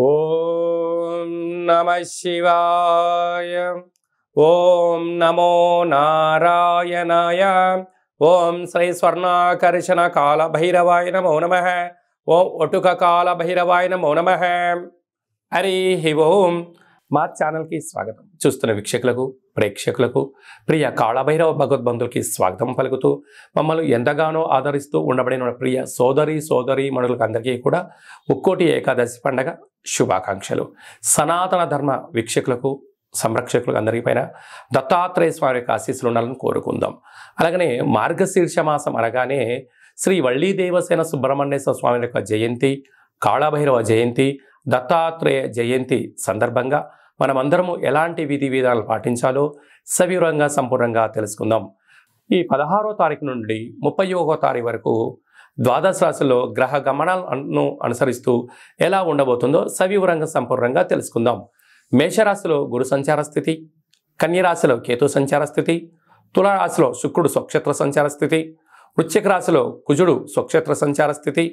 ఓం నమ శివాయ ఓం నమో నారాయణాయ ఓం శ్రీ స్వర్ణాకర్షణ కాల భైరవాయ నమో నమ ఓం ఒటుక కాల భైరవాయ నమో నమ హరి ఓం మా ఛానల్కి స్వాగతం చూస్తున్న వీక్షకులకు ప్రేక్షకులకు ప్రియ కాళభైరవ భగవద్బంధులకి స్వాగతం పలుకుతూ మమ్మల్ని ఎంతగానో ఆదరిస్తూ ఉండబడిన ప్రియ సోదరి సోదరి మనులకు అందరికీ కూడా ఒక్కోటి ఏకాదశి పండగ శుభాకాంక్షలు సనాతన ధర్మ వీక్షకులకు సంరక్షకులకు అందరికీ పైన దత్తాత్రేయ స్వామి యొక్క ఆశీస్సులు ఉండాలని కోరుకుందాం అలాగనే మార్గశీర్ష మాసం అనగానే శ్రీ వళ్ళీ దేవసేన సుబ్రహ్మణ్యేశ్వర స్వామి యొక్క జయంతి కాళభైరవ జయంతి దత్తాత్రేయ జయంతి సందర్భంగా మనమందరము ఎలాంటి విధి విధానాలు పాటించాలో సవివరంగా సంపూర్ణంగా తెలుసుకుందాం ఈ పదహారో తారీఖు నుండి ముప్పై ఒకో తారీఖు వరకు ద్వాదశ రాశిలో గ్రహ గమనాలను అనుసరిస్తూ ఎలా ఉండబోతుందో సవివరంగా సంపూర్ణంగా తెలుసుకుందాం మేషరాశిలో గురు సంచార స్థితి కన్యరాశిలో కేతు సంచార స్థితి తులారాశిలో శుక్రుడు స్వక్షేత్ర సంచార స్థితి వృశ్చిక రాశిలో కుజుడు స్వక్షేత్ర సంచార స్థితి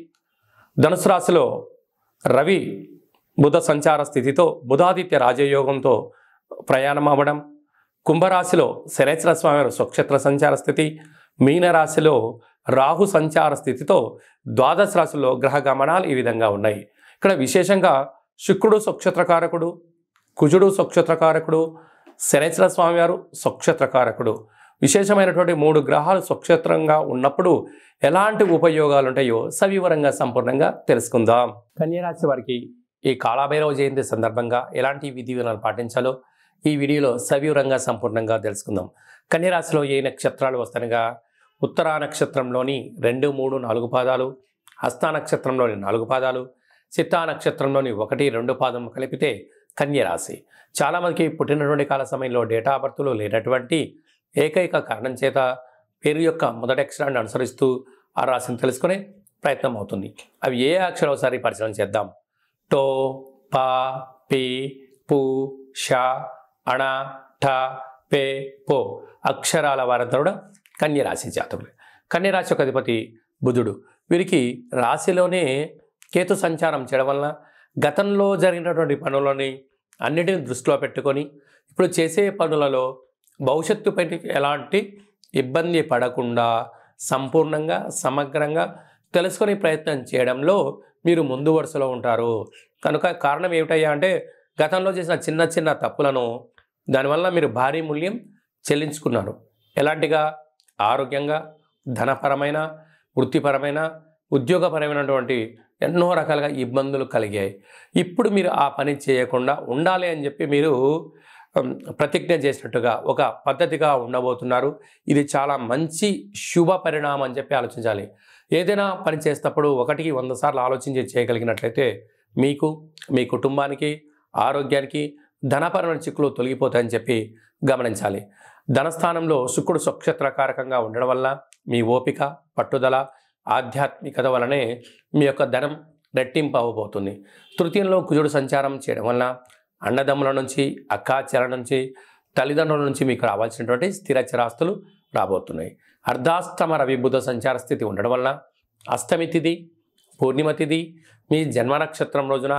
ధనుసు రాశిలో రవి బుధ సంచార స్థితితో బుధాదిత్య రాజయోగంతో ప్రయాణం అవ్వడం కుంభరాశిలో శనేశ్వర స్వామి స్వక్షేత్ర సంచార స్థితి మీనరాశిలో రాహు సంచార స్థితితో ద్వాదశ రాశుల్లో గ్రహ గమనాలు ఈ విధంగా ఉన్నాయి ఇక్కడ విశేషంగా శుక్రుడు స్వక్షేత్రకారకుడు కుజుడు స్వక్షేత్రకారకుడు శనేశ్వర స్వామివారు స్వక్షేత్రకారకుడు విశేషమైనటువంటి మూడు గ్రహాలు స్వక్షేత్రంగా ఉన్నప్పుడు ఎలాంటి ఉపయోగాలు ఉంటాయో సవివరంగా సంపూర్ణంగా తెలుసుకుందాం కన్యరాశి వారికి ఈ కాళాభైరవ జయంతి సందర్భంగా ఎలాంటి విధి విధానాలు పాటించాలో ఈ వీడియోలో సవివరంగా సంపూర్ణంగా తెలుసుకుందాం కన్యరాశిలో ఏ నక్షత్రాలు వస్తానగా ఉత్తరా నక్షత్రంలోని రెండు మూడు నాలుగు పాదాలు హస్తా నక్షత్రంలోని నాలుగు పాదాలు చిత్తా నక్షత్రంలోని ఒకటి రెండు పాదం కలిపితే కన్యరాశి చాలామందికి పుట్టినటువంటి కాల సమయంలో డేటా బర్త్లు లేనటువంటి ఏకైక కారణం చేత పేరు యొక్క మొదటి అక్షరాన్ని అనుసరిస్తూ ఆ రాశిని తెలుసుకునే ప్రయత్నం అవుతుంది అవి ఏ అక్షరం ఒకసారి పరిశీలన చేద్దాం టో పా పి పు ష అణ ఠ పే పో అక్షరాల వారంతా కూడా కన్యరాశి జాతకులు కన్యరాశి యొక్క అధిపతి బుధుడు వీరికి రాశిలోనే కేతు సంచారం చేయడం వలన గతంలో జరిగినటువంటి పనులని అన్నిటిని దృష్టిలో పెట్టుకొని ఇప్పుడు చేసే పనులలో భవిష్యత్తుపై ఎలాంటి ఇబ్బంది పడకుండా సంపూర్ణంగా సమగ్రంగా తెలుసుకునే ప్రయత్నం చేయడంలో మీరు ముందు వరుసలో ఉంటారు కనుక కారణం ఏమిటయ్యా అంటే గతంలో చేసిన చిన్న చిన్న తప్పులను దానివల్ల మీరు భారీ మూల్యం చెల్లించుకున్నారు ఎలాంటిగా ఆరోగ్యంగా ధనపరమైన వృత్తిపరమైన ఉద్యోగపరమైనటువంటి ఎన్నో రకాలుగా ఇబ్బందులు కలిగాయి ఇప్పుడు మీరు ఆ పని చేయకుండా ఉండాలి అని చెప్పి మీరు ప్రతిజ్ఞ చేసినట్టుగా ఒక పద్ధతిగా ఉండబోతున్నారు ఇది చాలా మంచి శుభ పరిణామం అని చెప్పి ఆలోచించాలి ఏదైనా పని చేసేటప్పుడు ఒకటికి వంద సార్లు ఆలోచించి చేయగలిగినట్లయితే మీకు మీ కుటుంబానికి ఆరోగ్యానికి ధనపరమైన చిక్కులు తొలగిపోతాయని చెప్పి గమనించాలి ధనస్థానంలో శుక్రుడు స్వక్షత్రకారకంగా ఉండడం వల్ల మీ ఓపిక పట్టుదల ఆధ్యాత్మికత వలనే మీ యొక్క ధనం రెట్టింపు అవ్వబోతుంది తృతీయంలో కుజుడు సంచారం చేయడం వలన అన్నదమ్ముల నుంచి అక్కాచెల నుంచి తల్లిదండ్రుల నుంచి మీకు రావాల్సినటువంటి స్థిర చిరాస్తులు రాబోతున్నాయి అర్ధాష్టమ బుధ సంచార స్థితి ఉండడం వలన అష్టమి తిథి పూర్ణిమ తిథి మీ జన్మ నక్షత్రం రోజున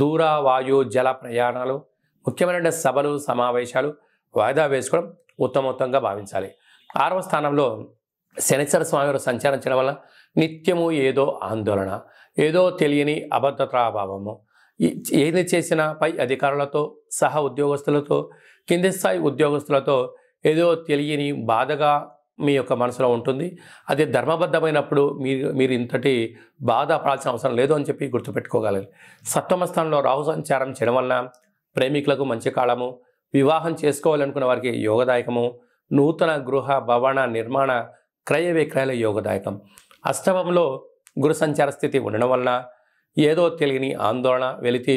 దూర వాయు జల ప్రయాణాలు ముఖ్యమైన సభలు సమావేశాలు వాయిదా వేసుకోవడం ఉత్తమోత్తంగా భావించాలి ఆరవ స్థానంలో శనిచర స్వామివారు సంచారం చేయడం వల్ల నిత్యము ఏదో ఆందోళన ఏదో తెలియని అబద్ధతాభావము ఏది చేసినా పై అధికారులతో సహా ఉద్యోగస్తులతో కింది స్థాయి ఉద్యోగస్తులతో ఏదో తెలియని బాధగా మీ యొక్క మనసులో ఉంటుంది అది ధర్మబద్ధమైనప్పుడు మీరు మీరు ఇంతటి బాధ పడాల్సిన అవసరం లేదు అని చెప్పి గుర్తుపెట్టుకోగలరు సప్తమ స్థానంలో రాహు సంచారం చేయడం వలన ప్రేమికులకు మంచి కాలము వివాహం చేసుకోవాలనుకున్న వారికి యోగదాయకము నూతన గృహ భవన నిర్మాణ క్రయ విక్రయాల యోగదాయకం అష్టమంలో గురు సంచార స్థితి ఉండడం వలన ఏదో తెలియని ఆందోళన వెలితి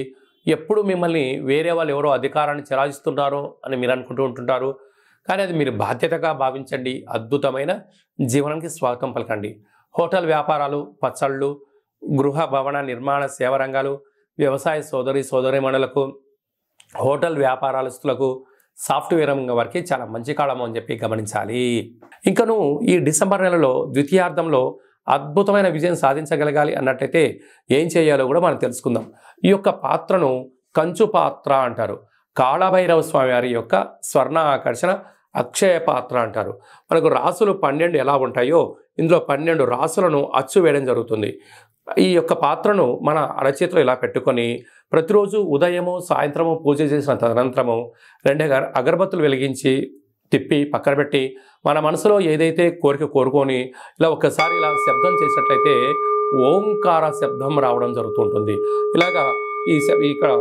ఎప్పుడు మిమ్మల్ని వేరే వాళ్ళు ఎవరో అధికారాన్ని చెలాయిస్తున్నారు అని మీరు అనుకుంటూ ఉంటుంటారు కానీ అది మీరు బాధ్యతగా భావించండి అద్భుతమైన జీవనానికి స్వాగతం పలకండి హోటల్ వ్యాపారాలు పచ్చళ్ళు గృహ భవన నిర్మాణ సేవ రంగాలు వ్యవసాయ సోదరి సోదరిమణులకు హోటల్ వ్యాపారాలస్తులకు సాఫ్ట్వేర్ వరకే చాలా మంచి కాలం అని చెప్పి గమనించాలి ఇంకను ఈ డిసెంబర్ నెలలో ద్వితీయార్థంలో అద్భుతమైన విజయం సాధించగలగాలి అన్నట్టయితే ఏం చేయాలో కూడా మనం తెలుసుకుందాం ఈ యొక్క పాత్రను కంచు పాత్ర అంటారు కాళభైరవ స్వామి వారి యొక్క స్వర్ణ ఆకర్షణ అక్షయ పాత్ర అంటారు మనకు రాసులు పన్నెండు ఎలా ఉంటాయో ఇందులో పన్నెండు రాసులను అచ్చు వేయడం జరుగుతుంది ఈ యొక్క పాత్రను మన అరచేతిలో ఇలా పెట్టుకొని ప్రతిరోజు ఉదయము సాయంత్రము పూజ చేసిన తదనంతరము రెండు అగరబత్తులు వెలిగించి తిప్పి పక్కన పెట్టి మన మనసులో ఏదైతే కోరిక కోరుకొని ఇలా ఒక్కసారి ఇలా శబ్దం చేసినట్లయితే ఓంకార శబ్దం రావడం జరుగుతుంటుంది ఇలాగా ఈ ఇక్కడ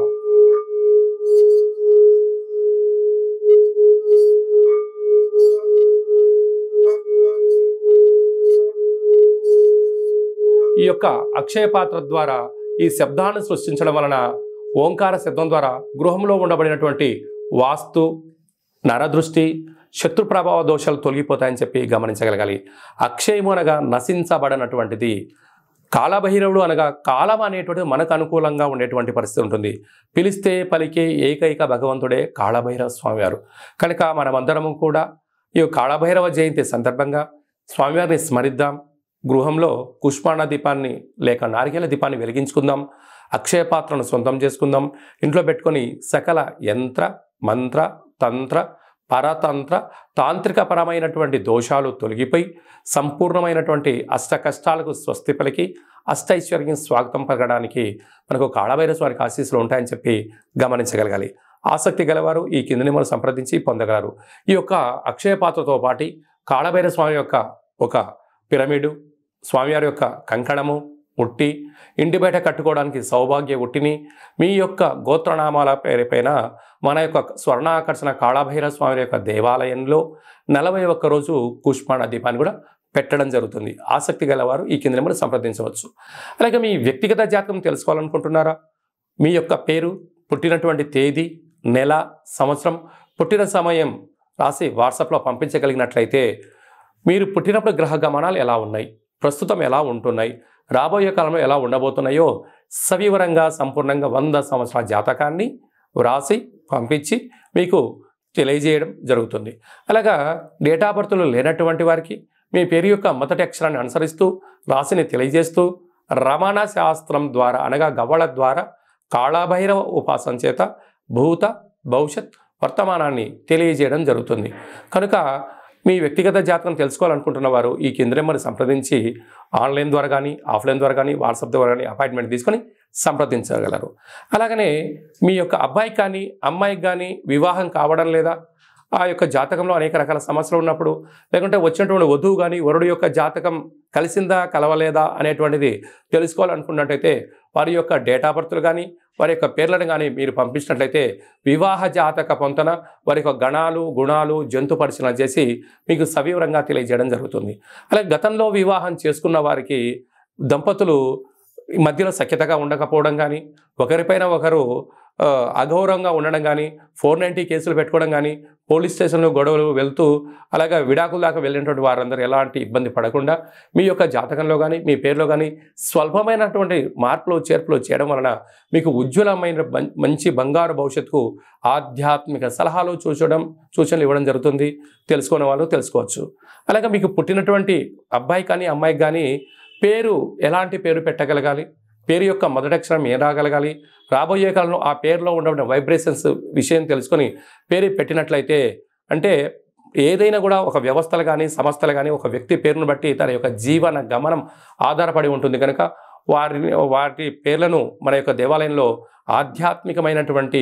ఈ యొక్క అక్షయ పాత్ర ద్వారా ఈ శబ్దాన్ని సృష్టించడం వలన ఓంకార శబ్దం ద్వారా గృహంలో ఉండబడినటువంటి వాస్తు నరదృష్టి శత్రు ప్రభావ దోషాలు తొలగిపోతాయని చెప్పి గమనించగలగాలి అక్షయము అనగా నశించబడనటువంటిది కాలభైరవుడు అనగా కాలం అనేటువంటిది మనకు అనుకూలంగా ఉండేటువంటి పరిస్థితి ఉంటుంది పిలిస్తే పలికే ఏకైక భగవంతుడే కాళభైరవ స్వామివారు కనుక మనమందరము కూడా ఈ కాళభైరవ జయంతి సందర్భంగా స్వామివారిని స్మరిద్దాం గృహంలో కుష్మాణ దీపాన్ని లేక నారికేల దీపాన్ని వెలిగించుకుందాం అక్షయ పాత్రను సొంతం చేసుకుందాం ఇంట్లో పెట్టుకొని సకల యంత్ర మంత్ర తంత్ర పరతంత్ర తాంత్రికపరమైనటువంటి దోషాలు తొలగిపోయి సంపూర్ణమైనటువంటి అష్ట కష్టాలకు స్వస్తి పలికి అష్టైశ్వర్యం స్వాగతం పలకడానికి మనకు కాళభైరస్ వారికి ఆశీస్సులు ఉంటాయని చెప్పి గమనించగలగాలి ఆసక్తి గలవారు ఈ కింద నిమ్మను సంప్రదించి పొందగలరు ఈ యొక్క అక్షయ పాత్రతో పాటి కాళభైర స్వామి యొక్క ఒక పిరమిడు స్వామివారి యొక్క కంకణము ఉట్టి ఇంటి బయట కట్టుకోవడానికి సౌభాగ్య ఉట్టిని మీ యొక్క గోత్రనామాల పేరుపైన మన యొక్క స్వర్ణాకర్షణ కాళాభైర స్వామి యొక్క దేవాలయంలో నలభై ఒక్క రోజు కుష్మాణ దీపాన్ని కూడా పెట్టడం జరుగుతుంది ఆసక్తి గలవారు ఈ కింద నెంబర్ సంప్రదించవచ్చు అలాగే మీ వ్యక్తిగత జాతకం తెలుసుకోవాలనుకుంటున్నారా మీ యొక్క పేరు పుట్టినటువంటి తేదీ నెల సంవత్సరం పుట్టిన సమయం రాసి వాట్సాప్లో పంపించగలిగినట్లయితే మీరు పుట్టినప్పుడు గ్రహ గమనాలు ఎలా ఉన్నాయి ప్రస్తుతం ఎలా ఉంటున్నాయి రాబోయే కాలంలో ఎలా ఉండబోతున్నాయో సవివరంగా సంపూర్ణంగా వంద సంవత్సరాల జాతకాన్ని వ్రాసి పంపించి మీకు తెలియజేయడం జరుగుతుంది అలాగా డేటా బర్త్లు లేనటువంటి వారికి మీ పేరు యొక్క మొదటి అక్షరాన్ని అనుసరిస్తూ రాశిని తెలియజేస్తూ రమణ శాస్త్రం ద్వారా అనగా గవ్వల ద్వారా కాళాభైరవ ఉపాసన చేత భూత భవిష్యత్ వర్తమానాన్ని తెలియజేయడం జరుగుతుంది కనుక మీ వ్యక్తిగత జాతకం తెలుసుకోవాలనుకుంటున్న వారు ఈ కింద నెంబర్ సంప్రదించి ఆన్లైన్ ద్వారా కానీ ఆఫ్లైన్ ద్వారా కానీ వాట్సాప్ ద్వారా కానీ అపాయింట్మెంట్ తీసుకొని సంప్రదించగలరు అలాగనే మీ యొక్క అబ్బాయికి కానీ అమ్మాయికి కానీ వివాహం కావడం లేదా ఆ యొక్క జాతకంలో అనేక రకాల సమస్యలు ఉన్నప్పుడు లేకుంటే వచ్చినటువంటి వధువు కానీ వరుడు యొక్క జాతకం కలిసిందా కలవలేదా అనేటువంటిది తెలుసుకోవాలనుకున్నట్టయితే వారి యొక్క డేట్ ఆఫ్ బర్త్లు కానీ వారి యొక్క పేర్లను కానీ మీరు పంపించినట్లయితే వివాహ జాతక పొంతన వారి యొక్క గణాలు గుణాలు జంతు పరిశీలన చేసి మీకు సవివరంగా తెలియజేయడం జరుగుతుంది అలాగే గతంలో వివాహం చేసుకున్న వారికి దంపతులు మధ్యలో సఖ్యతగా ఉండకపోవడం కానీ ఒకరిపైన ఒకరు అఘౌరంగా ఉండడం కానీ ఫోర్ నైంటీ కేసులు పెట్టుకోవడం కానీ పోలీస్ స్టేషన్లో గొడవలు వెళ్తూ అలాగా విడాకుల దాకా వెళ్ళినటువంటి వారందరూ ఎలాంటి ఇబ్బంది పడకుండా మీ యొక్క జాతకంలో కానీ మీ పేరులో కానీ స్వల్పమైనటువంటి మార్పులు చేర్పులు చేయడం వలన మీకు ఉజ్వలమైన మంచి బంగారు భవిష్యత్తుకు ఆధ్యాత్మిక సలహాలు చూచడం సూచనలు ఇవ్వడం జరుగుతుంది తెలుసుకునే వాళ్ళు తెలుసుకోవచ్చు అలాగే మీకు పుట్టినటువంటి అబ్బాయి కానీ అమ్మాయికి కానీ పేరు ఎలాంటి పేరు పెట్టగలగాలి పేరు యొక్క మొదటి అక్షరం ఏం రాగలగాలి రాబోయే కాలంలో ఆ పేరులో ఉండబడిన వైబ్రేషన్స్ విషయం తెలుసుకొని పేరు పెట్టినట్లయితే అంటే ఏదైనా కూడా ఒక వ్యవస్థలు కానీ సంస్థలు కానీ ఒక వ్యక్తి పేరును బట్టి తన యొక్క జీవన గమనం ఆధారపడి ఉంటుంది కనుక వారిని వాటి పేర్లను మన యొక్క దేవాలయంలో ఆధ్యాత్మికమైనటువంటి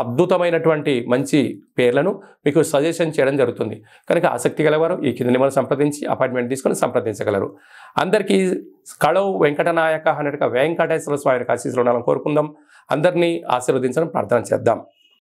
అద్భుతమైనటువంటి మంచి పేర్లను మీకు సజెషన్ చేయడం జరుగుతుంది కనుక ఆసక్తి కలవారు ఈ కింద నిమ్మల్ని సంప్రదించి అపాయింట్మెంట్ తీసుకొని సంప్రదించగలరు అందరికీ కళవ్ వెంకటనాయక అనేట్టుగా వెంకటేశ్వర స్వామి ఆశీస్సులు ఉండాలని కోరుకుందాం అందరినీ ఆశీర్వదించడం ప్రార్థన చేద్దాం